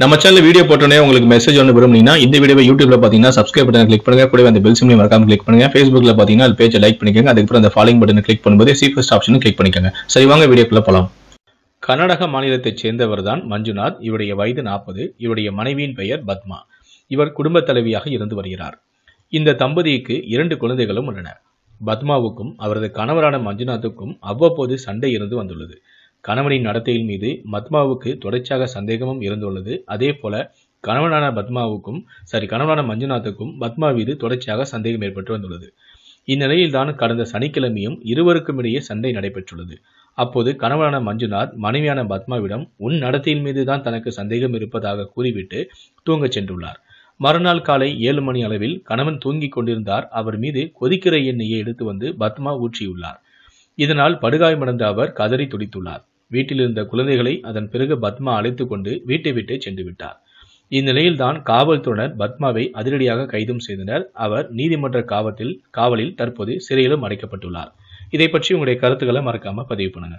நம்ம channel video போட்டோன்னே உங்களுக்கு மெசேஜ் ஒன்று விரும்புனீங்கன்னா இந்த வீடியோ யூடியூப்ல பார்த்தீங்கன்னா சப்ஸ்கிரைப் பட்டன் கிளிக் பண்ணுங்க கூட அந்த பெல் சிம்லையும் மறக்காம கிளிக் பண்ணுங்க ஃபேஸ்புக்ல பார்த்தீங்கன்னா அது பேஜை லைக் பண்ணிக்கோங்க அதுக்கப்புறம் அந்த ஃபாலோயிங் பட்டன் கிளிக் பண்ணும்போது சீஃபஸ்ட் ஆப்ஷனும் கிளிக் பண்ணிக்கோங்க சரி வாங்க வீடியோக்குள்ள போகலாம் கர்நாடக மாநிலத்தைச் சேர்ந்தவர் தான் மஞ்சுநாத் இவருடைய வயது நாற்பது இவருடைய மனைவியின் பெயர் பத்மா இவர் குடும்ப தலைவியாக இருந்து வருகிறார் இந்த தம்பதிக்கு இரண்டு குழந்தைகளும் உள்ளன பத்மாவுக்கும் அவரது கணவரான மஞ்சுநாத்துக்கும் அவ்வப்போது சண்டை இருந்து வந்துள்ளது கணவனின் நடத்தையின் மீது பத்மாவுக்கு தொடர்ச்சியாக சந்தேகமும் இருந்துள்ளது அதே போல கணவனான பத்மாவுக்கும் சரி கணவனான மஞ்சுநாத்துக்கும் பத்மா மீது தொடர்ச்சியாக சந்தேகம் ஏற்பட்டு வந்துள்ளது இந்நிலையில்தான் கடந்த சனிக்கிழமையும் இருவருக்கும் இடையே சண்டை நடைபெற்றுள்ளது அப்போது கணவனான மஞ்சுநாத் மனைவியான பத்மாவிடம் உன் நடத்தையின் மீது தான் தனக்கு சந்தேகம் இருப்பதாக கூறிவிட்டு தூங்கச் சென்றுள்ளார் மறுநாள் காலை ஏழு மணி அளவில் கணவன் தூங்கிக் கொண்டிருந்தார் அவர் மீது கொதிக்கிற எண்ணெயை எடுத்து வந்து பத்மா ஊற்றியுள்ளார் இதனால் படுகாயமடைந்த அவர் கதறி துடித்துள்ளார் வீட்டில் இருந்த குழந்தைகளை அதன் பிறகு பத்மா அழைத்துக் கொண்டு வீட்டை விட்டு சென்று விட்டார் இந்நிலையில்தான் காவல்துறையினர் பத்மாவை அதிரடியாக கைதும் செய்தனர் அவர் நீதிமன்ற காவத்தில் காவலில் தற்போது சிறையிலும் அடைக்கப்பட்டுள்ளார் இதை பற்றி உங்களுடைய கருத்துக்களை மறக்காம பதிவு பண்ணுங்க